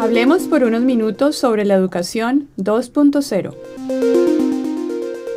Hablemos por unos minutos sobre la educación 2.0.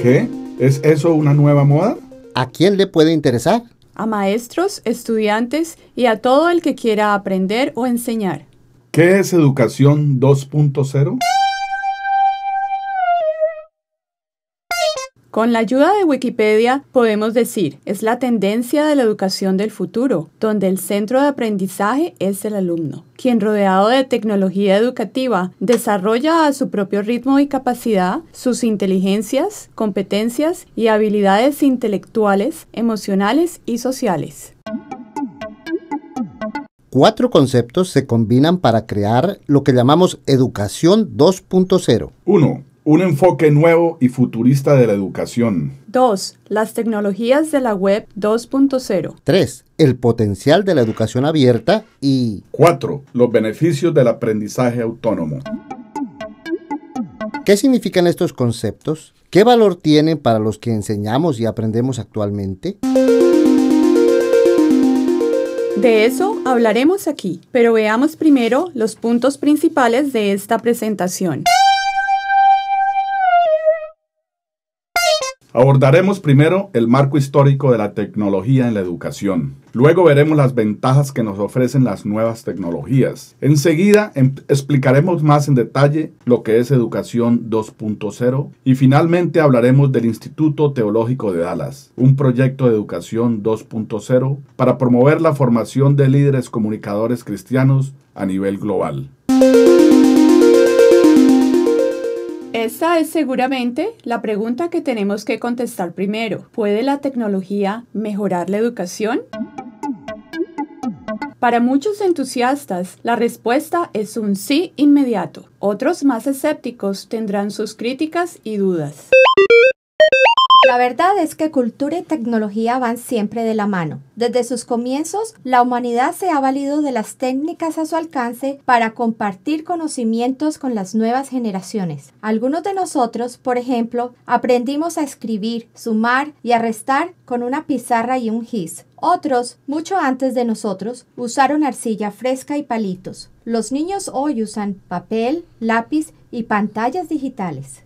¿Qué? ¿Es eso una nueva moda? ¿A quién le puede interesar? A maestros, estudiantes y a todo el que quiera aprender o enseñar. ¿Qué es educación 2.0? Con la ayuda de Wikipedia podemos decir, es la tendencia de la educación del futuro, donde el centro de aprendizaje es el alumno, quien rodeado de tecnología educativa desarrolla a su propio ritmo y capacidad sus inteligencias, competencias y habilidades intelectuales, emocionales y sociales. Cuatro conceptos se combinan para crear lo que llamamos educación 2.0. 1. Un enfoque nuevo y futurista de la educación. 2. Las tecnologías de la web 2.0. 3. El potencial de la educación abierta y 4. Los beneficios del aprendizaje autónomo. ¿Qué significan estos conceptos? ¿Qué valor tienen para los que enseñamos y aprendemos actualmente? De eso hablaremos aquí, pero veamos primero los puntos principales de esta presentación. Abordaremos primero el marco histórico de la tecnología en la educación. Luego veremos las ventajas que nos ofrecen las nuevas tecnologías. Enseguida em, explicaremos más en detalle lo que es Educación 2.0 y finalmente hablaremos del Instituto Teológico de Dallas, un proyecto de Educación 2.0 para promover la formación de líderes comunicadores cristianos a nivel global. Esta es seguramente la pregunta que tenemos que contestar primero. ¿Puede la tecnología mejorar la educación? Para muchos entusiastas, la respuesta es un sí inmediato. Otros más escépticos tendrán sus críticas y dudas. La verdad es que cultura y tecnología van siempre de la mano. Desde sus comienzos, la humanidad se ha valido de las técnicas a su alcance para compartir conocimientos con las nuevas generaciones. Algunos de nosotros, por ejemplo, aprendimos a escribir, sumar y a restar con una pizarra y un gis. Otros, mucho antes de nosotros, usaron arcilla fresca y palitos. Los niños hoy usan papel, lápiz y pantallas digitales.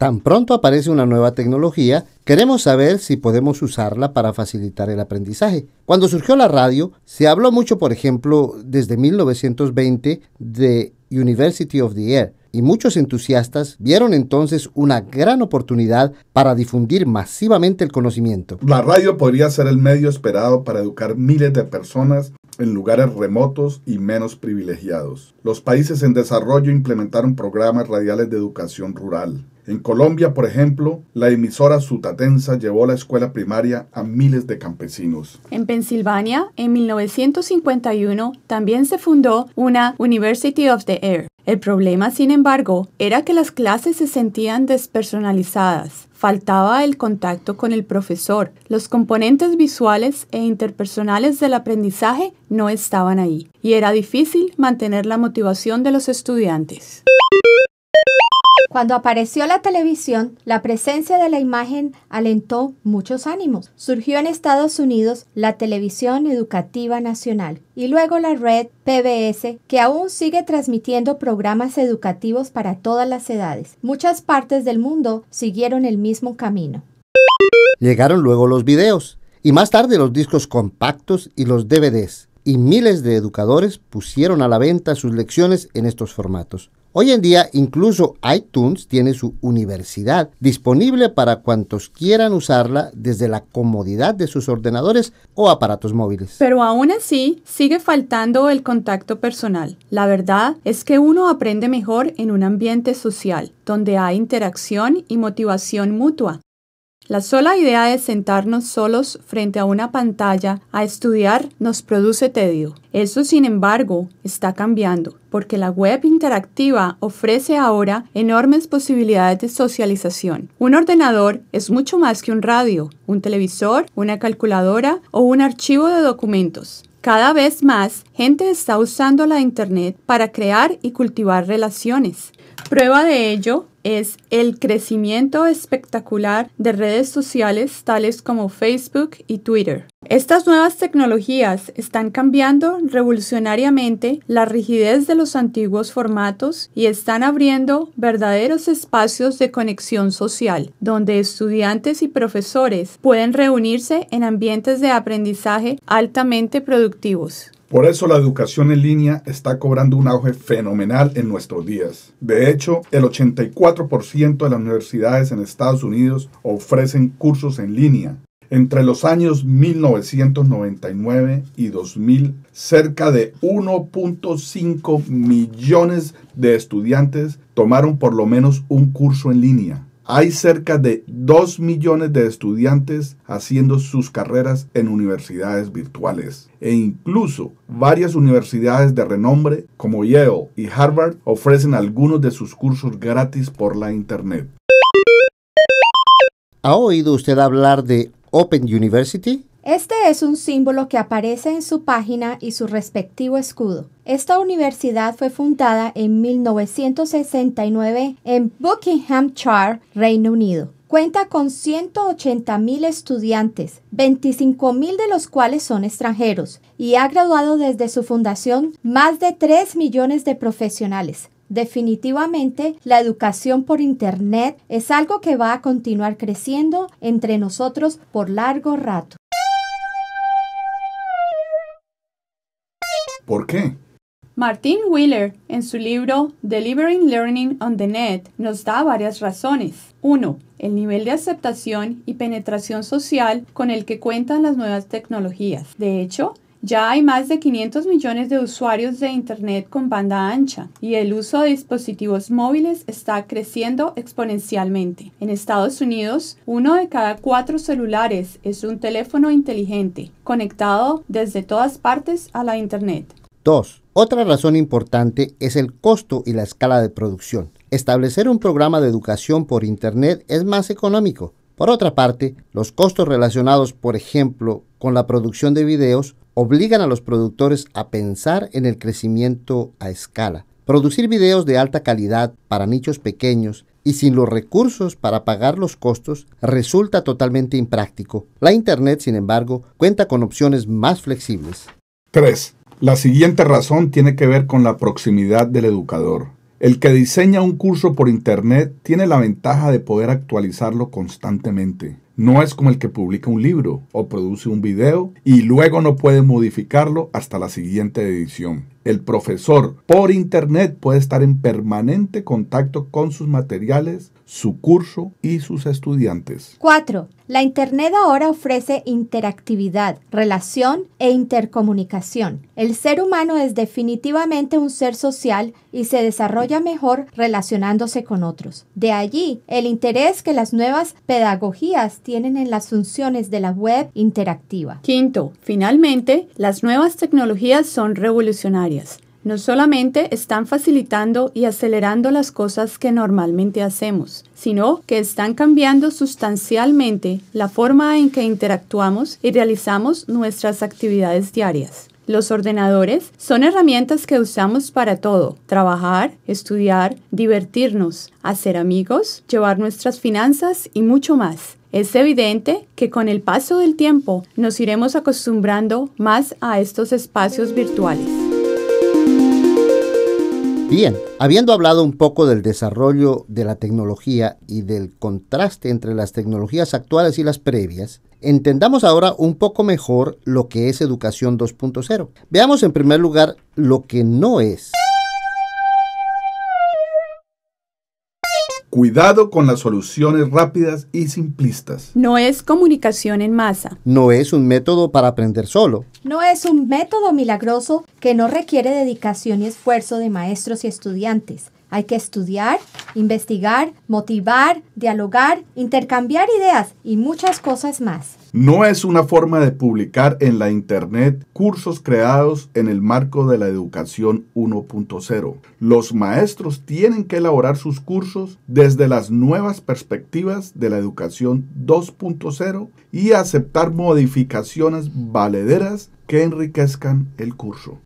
Tan pronto aparece una nueva tecnología, queremos saber si podemos usarla para facilitar el aprendizaje. Cuando surgió la radio, se habló mucho, por ejemplo, desde 1920 de University of the Air, y muchos entusiastas vieron entonces una gran oportunidad para difundir masivamente el conocimiento. La radio podría ser el medio esperado para educar miles de personas en lugares remotos y menos privilegiados. Los países en desarrollo implementaron programas radiales de educación rural. En Colombia, por ejemplo, la emisora Sutatensa llevó la escuela primaria a miles de campesinos. En Pensilvania, en 1951, también se fundó una University of the Air, el problema, sin embargo, era que las clases se sentían despersonalizadas, faltaba el contacto con el profesor, los componentes visuales e interpersonales del aprendizaje no estaban ahí, y era difícil mantener la motivación de los estudiantes. Cuando apareció la televisión, la presencia de la imagen alentó muchos ánimos. Surgió en Estados Unidos la televisión educativa nacional y luego la red PBS, que aún sigue transmitiendo programas educativos para todas las edades. Muchas partes del mundo siguieron el mismo camino. Llegaron luego los videos y más tarde los discos compactos y los DVDs, y miles de educadores pusieron a la venta sus lecciones en estos formatos. Hoy en día incluso iTunes tiene su universidad disponible para cuantos quieran usarla desde la comodidad de sus ordenadores o aparatos móviles. Pero aún así sigue faltando el contacto personal. La verdad es que uno aprende mejor en un ambiente social, donde hay interacción y motivación mutua. La sola idea de sentarnos solos frente a una pantalla a estudiar nos produce tedio. Eso, sin embargo, está cambiando, porque la web interactiva ofrece ahora enormes posibilidades de socialización. Un ordenador es mucho más que un radio, un televisor, una calculadora o un archivo de documentos. Cada vez más gente está usando la Internet para crear y cultivar relaciones. Prueba de ello es el crecimiento espectacular de redes sociales tales como Facebook y Twitter. Estas nuevas tecnologías están cambiando revolucionariamente la rigidez de los antiguos formatos y están abriendo verdaderos espacios de conexión social, donde estudiantes y profesores pueden reunirse en ambientes de aprendizaje altamente productivos. Por eso la educación en línea está cobrando un auge fenomenal en nuestros días. De hecho, el 84% de las universidades en Estados Unidos ofrecen cursos en línea. Entre los años 1999 y 2000, cerca de 1.5 millones de estudiantes tomaron por lo menos un curso en línea. Hay cerca de 2 millones de estudiantes haciendo sus carreras en universidades virtuales e incluso varias universidades de renombre como Yale y Harvard ofrecen algunos de sus cursos gratis por la Internet. ¿Ha oído usted hablar de Open University? Este es un símbolo que aparece en su página y su respectivo escudo. Esta universidad fue fundada en 1969 en Buckinghamshire, Reino Unido. Cuenta con 180.000 estudiantes, 25.000 de los cuales son extranjeros, y ha graduado desde su fundación más de 3 millones de profesionales. Definitivamente, la educación por Internet es algo que va a continuar creciendo entre nosotros por largo rato. ¿Por qué? Martin Wheeler, en su libro Delivering Learning on the Net, nos da varias razones. Uno, El nivel de aceptación y penetración social con el que cuentan las nuevas tecnologías. De hecho, ya hay más de 500 millones de usuarios de Internet con banda ancha y el uso de dispositivos móviles está creciendo exponencialmente. En Estados Unidos, uno de cada cuatro celulares es un teléfono inteligente, conectado desde todas partes a la Internet. 2. Otra razón importante es el costo y la escala de producción. Establecer un programa de educación por Internet es más económico. Por otra parte, los costos relacionados, por ejemplo, con la producción de videos, obligan a los productores a pensar en el crecimiento a escala. Producir videos de alta calidad para nichos pequeños y sin los recursos para pagar los costos resulta totalmente impráctico. La Internet, sin embargo, cuenta con opciones más flexibles. 3. La siguiente razón tiene que ver con la proximidad del educador. El que diseña un curso por Internet tiene la ventaja de poder actualizarlo constantemente. No es como el que publica un libro o produce un video y luego no puede modificarlo hasta la siguiente edición. El profesor por Internet puede estar en permanente contacto con sus materiales su curso y sus estudiantes. 4. La Internet ahora ofrece interactividad, relación e intercomunicación. El ser humano es definitivamente un ser social y se desarrolla mejor relacionándose con otros. De allí el interés que las nuevas pedagogías tienen en las funciones de la web interactiva. Quinto, finalmente, las nuevas tecnologías son revolucionarias no solamente están facilitando y acelerando las cosas que normalmente hacemos, sino que están cambiando sustancialmente la forma en que interactuamos y realizamos nuestras actividades diarias. Los ordenadores son herramientas que usamos para todo, trabajar, estudiar, divertirnos, hacer amigos, llevar nuestras finanzas y mucho más. Es evidente que con el paso del tiempo nos iremos acostumbrando más a estos espacios virtuales. Bien, habiendo hablado un poco del desarrollo de la tecnología y del contraste entre las tecnologías actuales y las previas, entendamos ahora un poco mejor lo que es educación 2.0. Veamos en primer lugar lo que no es. Cuidado con las soluciones rápidas y simplistas. No es comunicación en masa. No es un método para aprender solo. No es un método milagroso que no requiere dedicación y esfuerzo de maestros y estudiantes. Hay que estudiar, investigar, motivar, dialogar, intercambiar ideas y muchas cosas más no es una forma de publicar en la Internet cursos creados en el marco de la educación 1.0. Los maestros tienen que elaborar sus cursos desde las nuevas perspectivas de la educación 2.0 y aceptar modificaciones valederas que enriquezcan el curso.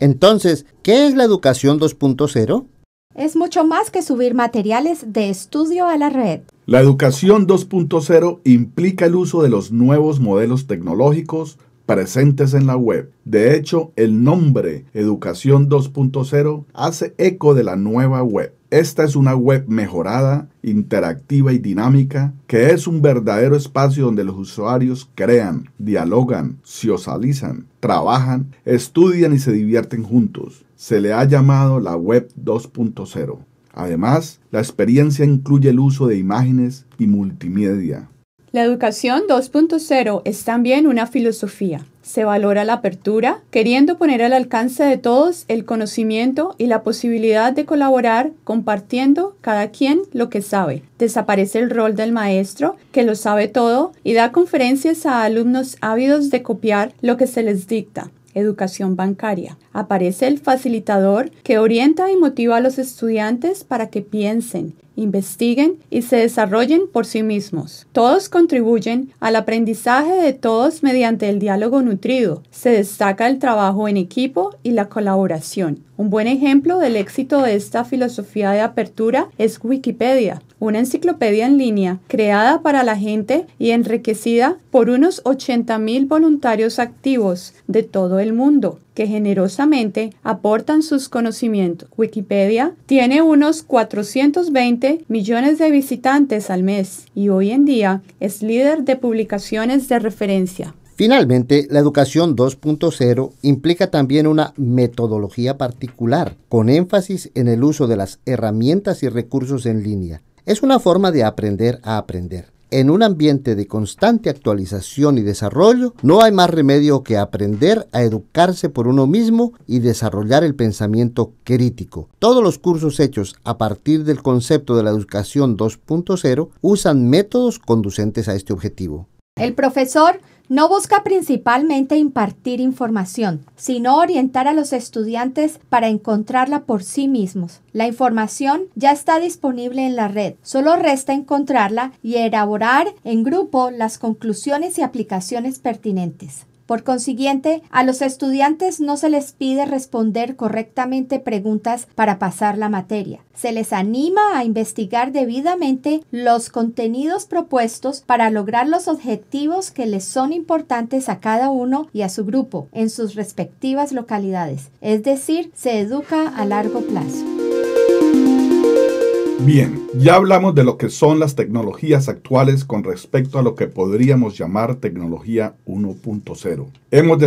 Entonces, ¿qué es la educación 2.0? Es mucho más que subir materiales de estudio a la red. La educación 2.0 implica el uso de los nuevos modelos tecnológicos presentes en la web. De hecho, el nombre Educación 2.0 hace eco de la nueva web. Esta es una web mejorada, interactiva y dinámica, que es un verdadero espacio donde los usuarios crean, dialogan, socializan, trabajan, estudian y se divierten juntos se le ha llamado la Web 2.0. Además, la experiencia incluye el uso de imágenes y multimedia. La educación 2.0 es también una filosofía. Se valora la apertura, queriendo poner al alcance de todos el conocimiento y la posibilidad de colaborar compartiendo cada quien lo que sabe. Desaparece el rol del maestro, que lo sabe todo, y da conferencias a alumnos ávidos de copiar lo que se les dicta educación bancaria. Aparece el facilitador que orienta y motiva a los estudiantes para que piensen investiguen y se desarrollen por sí mismos. Todos contribuyen al aprendizaje de todos mediante el diálogo nutrido. Se destaca el trabajo en equipo y la colaboración. Un buen ejemplo del éxito de esta filosofía de apertura es Wikipedia, una enciclopedia en línea creada para la gente y enriquecida por unos 80.000 voluntarios activos de todo el mundo que generosamente aportan sus conocimientos. Wikipedia tiene unos 420 millones de visitantes al mes y hoy en día es líder de publicaciones de referencia. Finalmente, la educación 2.0 implica también una metodología particular, con énfasis en el uso de las herramientas y recursos en línea. Es una forma de aprender a aprender en un ambiente de constante actualización y desarrollo, no hay más remedio que aprender a educarse por uno mismo y desarrollar el pensamiento crítico. Todos los cursos hechos a partir del concepto de la educación 2.0 usan métodos conducentes a este objetivo. El profesor no busca principalmente impartir información, sino orientar a los estudiantes para encontrarla por sí mismos. La información ya está disponible en la red, solo resta encontrarla y elaborar en grupo las conclusiones y aplicaciones pertinentes. Por consiguiente, a los estudiantes no se les pide responder correctamente preguntas para pasar la materia. Se les anima a investigar debidamente los contenidos propuestos para lograr los objetivos que les son importantes a cada uno y a su grupo en sus respectivas localidades. Es decir, se educa a largo plazo. Bien, ya hablamos de lo que son las tecnologías actuales con respecto a lo que podríamos llamar tecnología 1.0. Hemos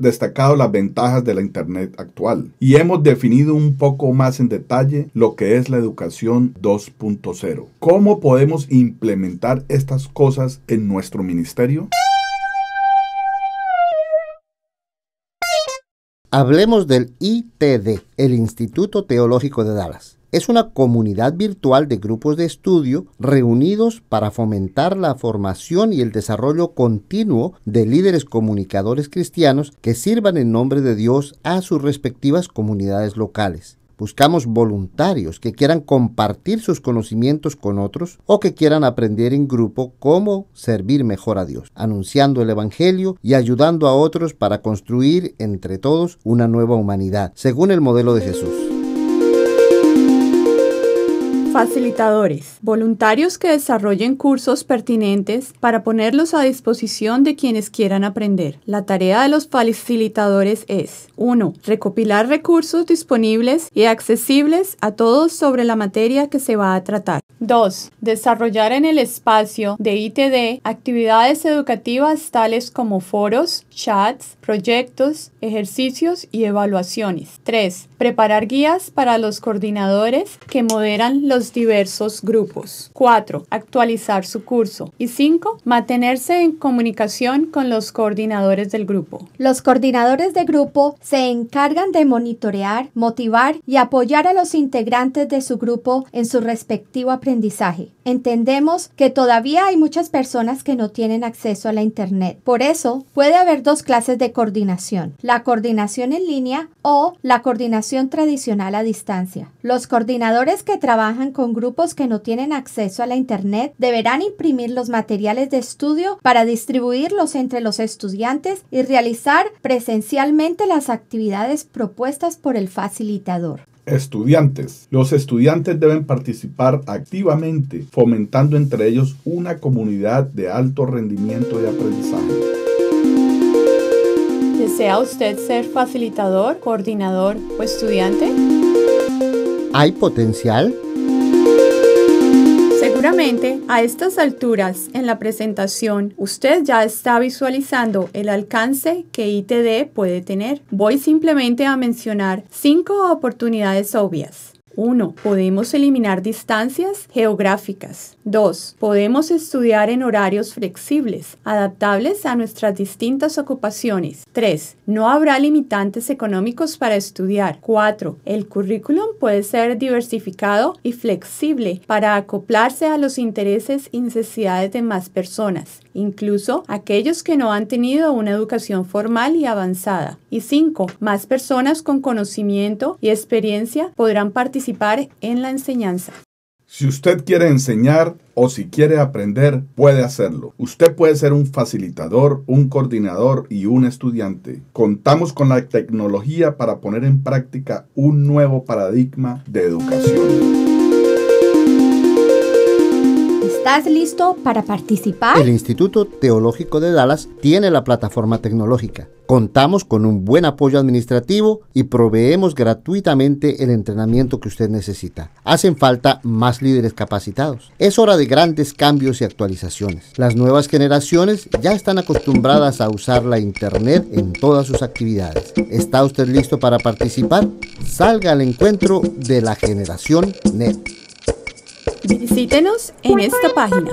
destacado las ventajas de la Internet actual y hemos definido un poco más en detalle lo que es la educación 2.0. ¿Cómo podemos implementar estas cosas en nuestro ministerio? Hablemos del ITD, el Instituto Teológico de Dallas es una comunidad virtual de grupos de estudio reunidos para fomentar la formación y el desarrollo continuo de líderes comunicadores cristianos que sirvan en nombre de Dios a sus respectivas comunidades locales. Buscamos voluntarios que quieran compartir sus conocimientos con otros o que quieran aprender en grupo cómo servir mejor a Dios, anunciando el Evangelio y ayudando a otros para construir entre todos una nueva humanidad, según el modelo de Jesús. Facilitadores. Voluntarios que desarrollen cursos pertinentes para ponerlos a disposición de quienes quieran aprender. La tarea de los facilitadores es 1. Recopilar recursos disponibles y accesibles a todos sobre la materia que se va a tratar. 2. Desarrollar en el espacio de ITD actividades educativas tales como foros, chats, proyectos, ejercicios y evaluaciones. 3. Preparar guías para los coordinadores que moderan los diversos grupos. 4. Actualizar su curso. Y 5. Mantenerse en comunicación con los coordinadores del grupo. Los coordinadores de grupo se encargan de monitorear, motivar y apoyar a los integrantes de su grupo en su respectivo aprendizaje. Entendemos que todavía hay muchas personas que no tienen acceso a la Internet. Por eso puede haber dos clases de coordinación, la coordinación en línea o la coordinación tradicional a distancia. Los coordinadores que trabajan con grupos que no tienen acceso a la Internet deberán imprimir los materiales de estudio para distribuirlos entre los estudiantes y realizar presencialmente las actividades propuestas por el facilitador. Estudiantes. Los estudiantes deben participar activamente, fomentando entre ellos una comunidad de alto rendimiento y aprendizaje. ¿Desea usted ser facilitador, coordinador o estudiante? ¿Hay potencial? Seguramente a estas alturas en la presentación usted ya está visualizando el alcance que ITD puede tener. Voy simplemente a mencionar cinco oportunidades obvias. 1. Podemos eliminar distancias geográficas. 2. Podemos estudiar en horarios flexibles, adaptables a nuestras distintas ocupaciones. 3. No habrá limitantes económicos para estudiar. 4. El currículum puede ser diversificado y flexible para acoplarse a los intereses y necesidades de más personas incluso aquellos que no han tenido una educación formal y avanzada. Y cinco, Más personas con conocimiento y experiencia podrán participar en la enseñanza. Si usted quiere enseñar o si quiere aprender, puede hacerlo. Usted puede ser un facilitador, un coordinador y un estudiante. Contamos con la tecnología para poner en práctica un nuevo paradigma de educación. ¿Estás listo para participar? El Instituto Teológico de Dallas tiene la plataforma tecnológica. Contamos con un buen apoyo administrativo y proveemos gratuitamente el entrenamiento que usted necesita. Hacen falta más líderes capacitados. Es hora de grandes cambios y actualizaciones. Las nuevas generaciones ya están acostumbradas a usar la Internet en todas sus actividades. ¿Está usted listo para participar? Salga al encuentro de la generación NET. Visítenos en esta página.